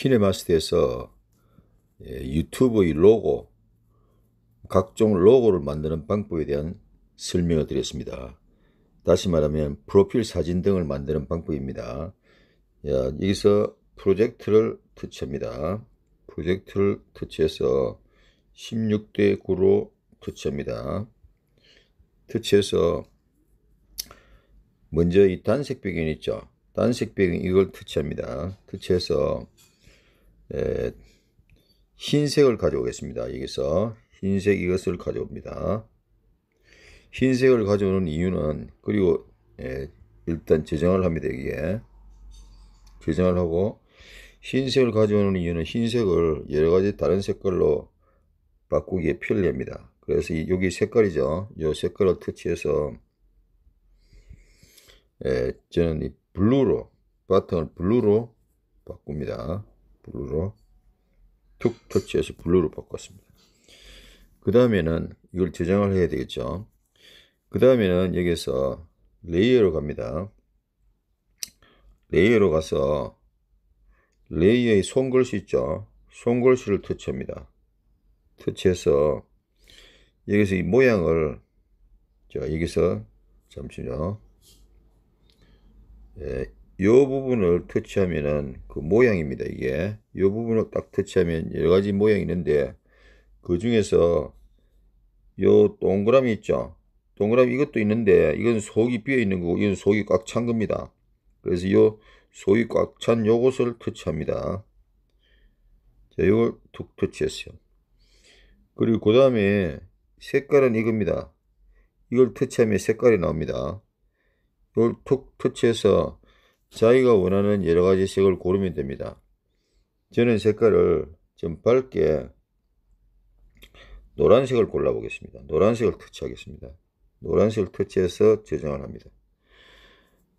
키네마스터에서 예, 유튜브의 로고, 각종 로고를 만드는 방법에 대한 설명을 드렸습니다. 다시 말하면 프로필 사진 등을 만드는 방법입니다. 야, 여기서 프로젝트를 터치합니다. 프로젝트를 터치해서 16대 9로 터치합니다. 터치해서 먼저 이 단색 배경 있죠. 단색 배경 이걸 터치합니다. 터치해서 에, 흰색을 가져오겠습니다. 여기서 흰색 이것을 가져옵니다. 흰색을 가져오는 이유는 그리고 에, 일단 저장을 합니다. 여기에 저장을 하고 흰색을 가져오는 이유는 흰색을 여러가지 다른 색깔로 바꾸기에 편리합니다. 그래서 이, 여기 색깔이죠. 이 색깔을 터치해서 에, 저는 이 블루로 바탕을 블루로 바꿉니다. 블루로 툭 터치해서 블루로 바꿨습니다. 그 다음에는 이걸 저장을 해야 되겠죠. 그 다음에는 여기서 레이어로 갑니다. 레이어로 가서 레이어의 손글씨 있죠. 손글씨를 터치합니다. 터치해서 여기서 이 모양을 자 여기서 잠시만요. 예, 요 부분을 터치하면은 그 모양입니다. 이게 요 부분을 딱 터치하면 여러 가지 모양이 있는데 그 중에서 요 동그라미 있죠. 동그라미 이것도 있는데 이건 속이 비어 있는 거고 이건 속이 꽉 찬 겁니다. 그래서 요 속이 꽉 찬 요것을 터치합니다. 자, 요걸 툭 터치했어요. 그리고 그 다음에 색깔은 이겁니다. 이걸 터치하면 색깔이 나옵니다. 이걸 툭 터치해서 자기가 원하는 여러 가지 색을 고르면 됩니다. 저는 색깔을 좀 밝게 노란색을 골라보겠습니다. 노란색을 터치하겠습니다. 노란색을 터치해서 저장을 합니다.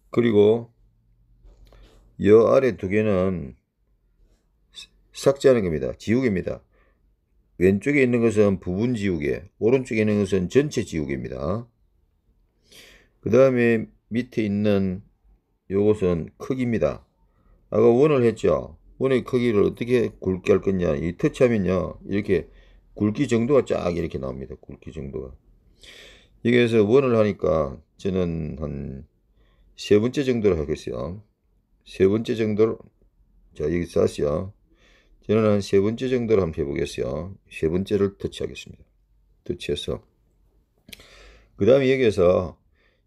그리고 이 아래 두 개는 삭제하는 겁니다. 지우개입니다. 왼쪽에 있는 것은 부분 지우개, 오른쪽에 있는 것은 전체 지우개입니다. 그 다음에 밑에 있는 요것은 크기입니다. 아까 원을 했죠. 원의 크기를 어떻게 굵게 할 거냐. 이 터치하면요. 이렇게 굵기 정도가 쫙 이렇게 나옵니다. 굵기 정도가. 여기에서 원을 하니까 저는 한 세 번째 정도를 하겠어요. 세 번째 정도를 자 여기 쌓았어요. 저는 한 세 번째 정도를 한번 해보겠어요. 세 번째를 터치하겠습니다. 터치해서 그 다음에 여기에서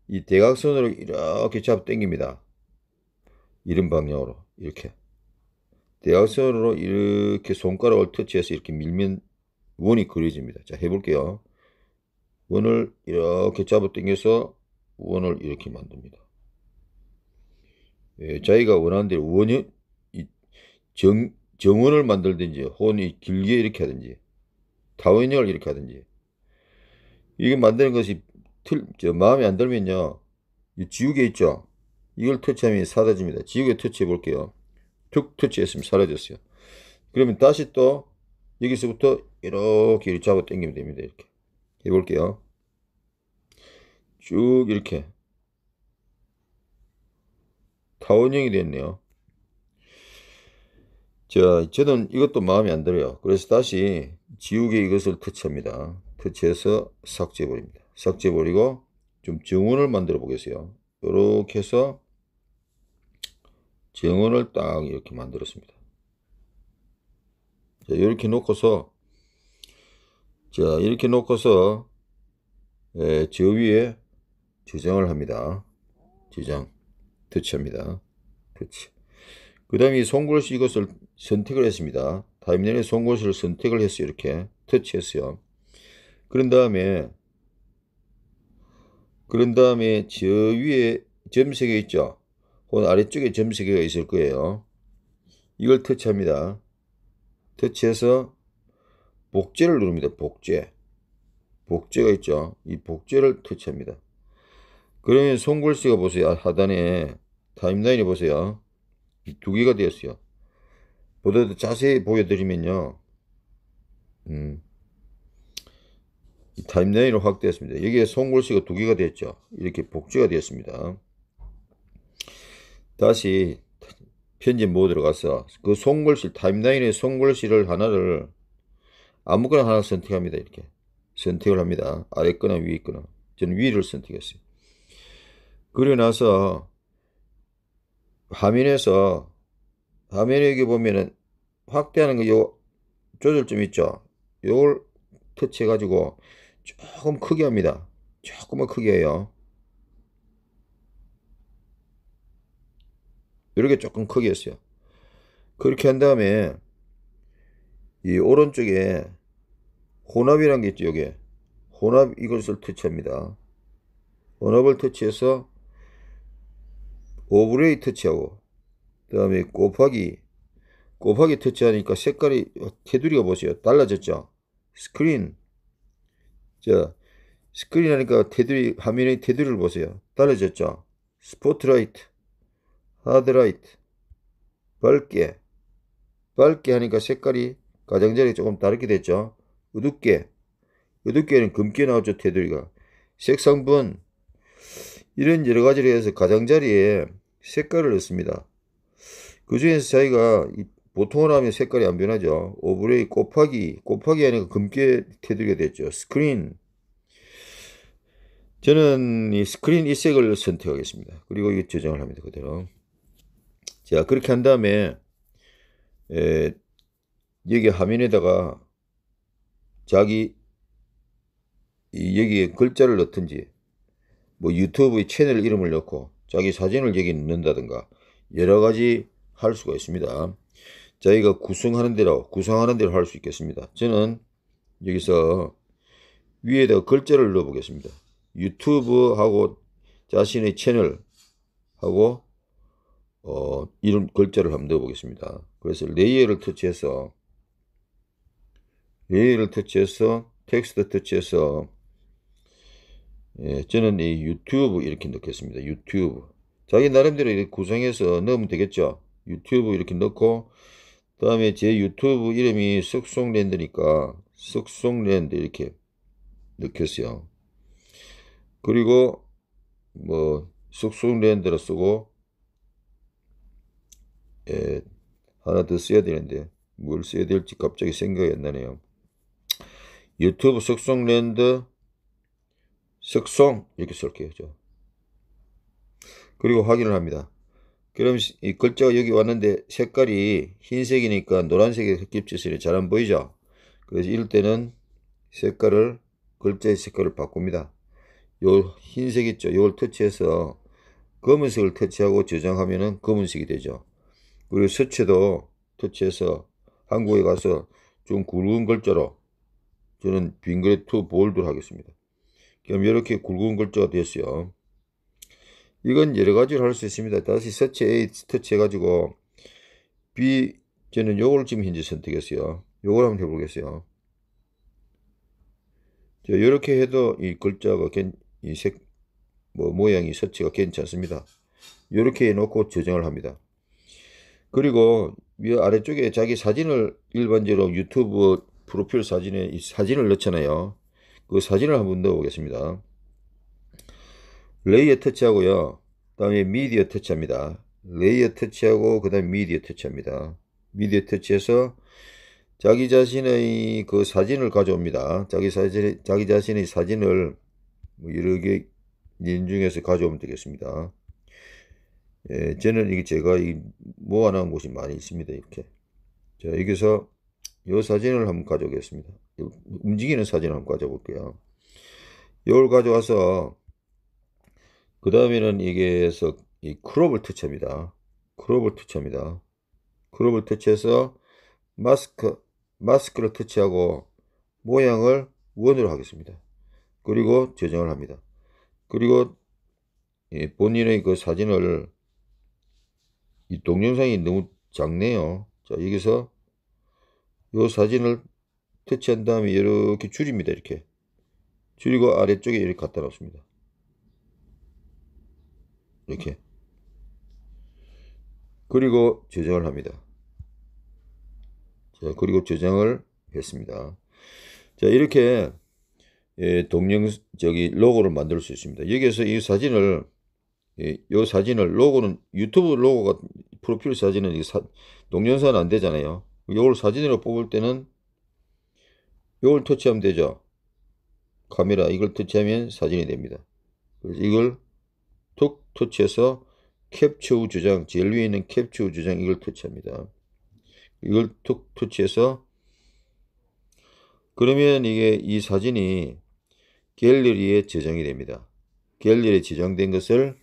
이 대각선으로 이렇게 잡아 당깁니다. 이른 방향으로 이렇게 대각선으로 이렇게 손가락을 터치해서 이렇게 밀면 원이 그려집니다. 자 해볼게요. 원을 이렇게 잡아 당겨서 원을 이렇게 만듭니다. 예, 자기가 원하는 대로 원이 정, 정원을 만들든지 혼이 길게 이렇게 하든지 다원형을 이렇게 하든지 이게 만드는 것이 틀, 저 마음에 안 들면요 지우개 있죠 이걸 터치하면 사라집니다. 지우개 터치해 볼게요. 툭 터치했으면 사라졌어요. 그러면 다시 또 여기서부터 이렇게 잡아 당기면 됩니다. 이렇게 해볼게요. 쭉 이렇게 타원형이 됐네요. 자, 저는 이것도 마음에 안 들어요. 그래서 다시 지우개 이것을 터치합니다. 터치해서 삭제해버립니다. 삭제해버리고 좀 정원을 만들어 보겠어요. 이렇게 해서 정원을 딱 이렇게 만들었습니다. 자, 이렇게 놓고서, 자, 이렇게 놓고서, 예, 저 위에 저장을 합니다. 저장, 터치합니다. 터치. 그 다음에 송글씨 이것을 선택을 했습니다. 타임라인의 송글씨를 선택을 해서 이렇게 터치했어요. 그런 다음에, 그런 다음에 저 위에 점색이 있죠. 혹은 아래쪽에 점 3개가 있을 거예요. 이걸 터치합니다. 터치해서 복제를 누릅니다. 복제. 복제가 있죠. 이 복제를 터치합니다. 그러면 손글씨가 보세요. 하단에 타임라인이 보세요. 두 개가 되었어요. 보다 더 자세히 보여드리면요. 음. 타임라인으로 확대했습니다. 여기에 손글씨가 두 개가 되었죠 이렇게 복제가 되었습니다. 다시 편집 모드로 가서 그손글씨 타임라인의 손글씨를 하나를 아무거나 하나 선택합니다 이렇게 선택을 합니다 아래 거나 위에 거나 저는 위를 선택했어요 그리고 나서 화면에서 화면에 여기 보면은 확대하는 거요 조절점 있죠 요걸 터치해 가지고 조금 크게 합니다 조금만 크게 해요 이렇게 조금 크게 했어요. 그렇게 한 다음에 이 오른쪽에 혼합이란 게 있죠. 여기 혼합 이것을 터치합니다. 혼합을 터치해서 오브레이 터치하고 그 다음에 곱하기 곱하기 터치하니까 색깔이 테두리가 보세요. 달라졌죠. 스크린 자 스크린 하니까 테두리 화면의 테두리를 보세요. 달라졌죠. 스포트라이트 하드라이트 밝게 밝게 하니까 색깔이 가장자리 조금 다르게 됐죠. 어둡게 어둡게는 금게 나오죠. 테두리가 색상분 이런 여러 가지를 해서 가장자리에 색깔을 넣습니다. 그 중에서 자기가 보통을 하면 색깔이 안 변하죠. 오브레이 곱하기 곱하기 하니까 금게 테두리가 됐죠. 스크린 저는 이 스크린 이색을 선택하겠습니다. 그리고 이거 저장을 합니다. 그대로. 자, 그렇게 한 다음에, 에, 여기 화면에다가 자기 여기에 글자를 넣든지 뭐 유튜브의 채널 이름을 넣고 자기 사진을 여기 넣는다든가 여러 가지 할 수가 있습니다. 자기가 구성하는 대로 구성하는 대로 할 수 있겠습니다. 저는 여기서 위에다 글자를 넣어 보겠습니다. 유튜브하고 자신의 채널하고 어, 이름 글자를 한번 넣어보겠습니다. 그래서 레이어를 터치해서 레이어를 터치해서 텍스트 터치해서 예, 저는 이 유튜브 이렇게 넣겠습니다. 유튜브 자기 나름대로 이렇게 구성해서 넣으면 되겠죠. 유튜브 이렇게 넣고 그 다음에 제 유튜브 이름이 쓱송랜드니까 쓱송랜드 이렇게 넣겠어요. 그리고 뭐쓱송랜드로 쓰고 예, 하나 더 써야 되는데 뭘 써야 될지 갑자기 생각이 안 나네요. 유튜브 석송랜드 석송 이렇게 쓸게요. 저. 그리고 확인을 합니다. 그럼 이 글자가 여기 왔는데 색깔이 흰색이니까 노란색의 흑깁질이 잘 안 보이죠? 그래서 이럴 때는 색깔을 글자의 색깔을 바꿉니다. 요 흰색 있죠? 이걸 터치해서 검은색을 터치하고 저장하면은 검은색이 되죠. 그리고 서체도 터치해서 한국에 가서 좀 굵은 글자로 저는 빙그레트 볼드로 하겠습니다. 그럼 이렇게 굵은 글자가 됐어요. 이건 여러 가지로 할 수 있습니다. 다시 서체 A 터치해가지고 B 저는 요걸 지금 현재 선택했어요. 요걸 한번 해보겠어요. 자, 이렇게 해도 이 글자가 이색뭐 모양이 서체가 괜찮습니다. 이렇게 해놓고 저장을 합니다. 그리고 위 아래쪽에 자기 사진을 일반적으로 유튜브 프로필 사진에 이 사진을 넣잖아요. 그 사진을 한번 넣어보겠습니다. 레이어 터치하고요. 그 다음에 미디어 터치합니다. 레이어 터치하고 그 다음에 미디어 터치합니다. 미디어 터치해서 자기 자신의 그 사진을 가져옵니다. 자기 사진, 자기 자신의 사진을 뭐 이렇게 인중에서 가져오면 되겠습니다. 예, 저는 이게 제가 이 모아놓은 곳이 많이 있습니다. 이렇게. 자, 여기서 요 사진을 한번 가져오겠습니다. 움직이는 사진을 한번 가져볼게요. 요걸 가져와서, 그 다음에는 여기에서 이 크롭을 터치합니다. 크롭을 터치합니다. 크롭을 터치해서 마스크, 마스크를 터치하고 모양을 원으로 하겠습니다. 그리고 저장을 합니다. 그리고 본인의 그 사진을 이 동영상이 너무 작네요. 자, 여기서 이 사진을 터치한 다음에 이렇게 줄입니다. 이렇게. 줄이고 아래쪽에 이렇게 갖다 놓습니다. 이렇게. 그리고 저장을 합니다. 자, 그리고 저장을 했습니다. 자, 이렇게 예, 동영 저기 로고를 만들 수 있습니다. 여기에서 이 사진을 예, 요 사진을 로고는 유튜브 로고가 프로필 사진은 이 사, 동영상은 안 되잖아요. 이걸 사진으로 뽑을 때는 이걸 터치하면 되죠. 카메라 이걸 터치하면 사진이 됩니다. 그래서 이걸 툭 터치해서 캡처 우 저장 제일 위에 있는 캡처 우 저장 이걸 터치합니다. 이걸 툭 터치해서 그러면 이게 이 사진이 갤러리에 저장이 됩니다. 갤러리에 저장된 것을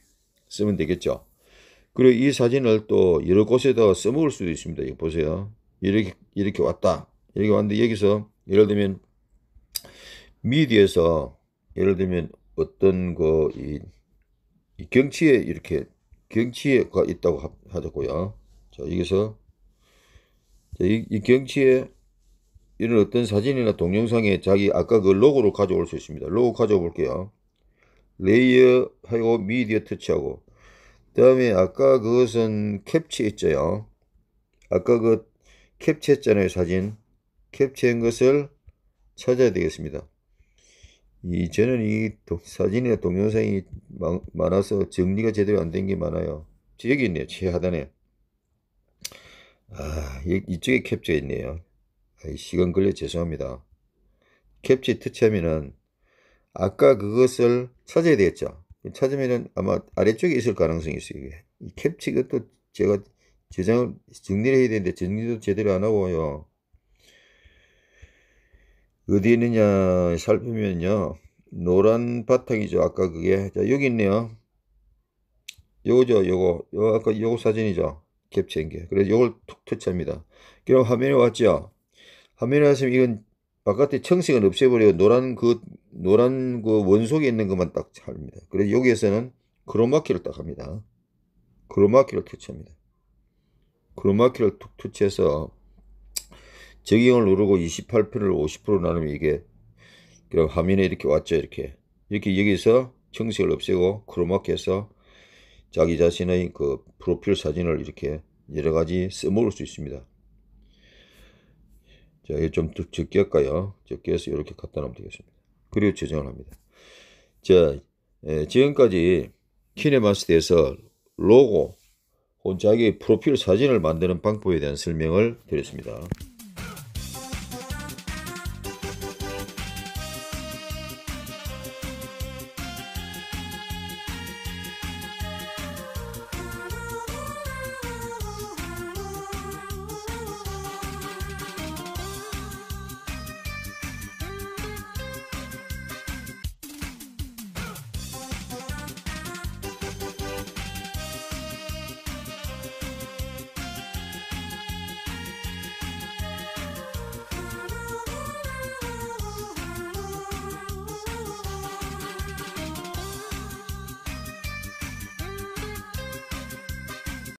쓰면 되겠죠. 그리고 이 사진을 또 여러 곳에다 써먹을 수도 있습니다. 이거 보세요. 이렇게, 이렇게 왔다. 이렇게 왔는데 여기서 예를 들면 미디에서 예를 들면 어떤 거, 이, 이 경치에 이렇게 경치가 있다고 하, 하셨고요. 자, 여기서 자, 이, 이 경치에 이런 어떤 사진이나 동영상에 자기 아까 그 로고를 가져올 수 있습니다. 로고 가져올게요 레이어하고 미디어 터치하고 그 다음에 아까 그것은 캡처했죠 아까 그 캡처했잖아요 사진 캡처한 것을 찾아야 되겠습니다 이 저는 이 사진이나 동영상이 많아서 정리가 제대로 안 된 게 많아요 여기 있네요 최하단에 아 이쪽에 캡처 있네요 아, 시간 걸려 죄송합니다 캡처 터치하면은 아까 그것을 찾아야 되겠죠. 찾으면은 아마 아래쪽에 있을 가능성이 있어요. 이 캡치 이것도 제가 저장을 정리를 해야 되는데 정리도 제대로 안 하고요. 어디 있느냐 살펴면요. 노란 바탕이죠. 아까 그게. 자, 여기 있네요. 요거죠. 요거. 요 아까 요거 사진이죠. 캡처한 게. 그래서 요걸 툭 터치합니다. 그럼 화면에 왔죠. 화면에 왔으면 이건 바깥에 청색은 없애버리고 노란 그 노란 그 원속에 있는 것만 딱 합니다. 그래서 여기에서는 크로마키를 딱 합니다. 크로마키를 터치합니다. 크로마키를 툭 터치해서 적용을 누르고 28표를 50% 나누면 이게 그럼 화면에 이렇게 왔죠 이렇게 이렇게 여기서 청색을 없애고 크로마키에서 자기 자신의 그 프로필 사진을 이렇게 여러 가지 써먹을 수 있습니다. 자, 이거 좀 적게 할까요? 적게 해서 이렇게 갖다 놓으면 되겠습니다. 그리고 저장을 합니다. 자, 예, 지금까지 키네마스터에서 로고, 자기 프로필 사진을 만드는 방법에 대한 설명을 드렸습니다.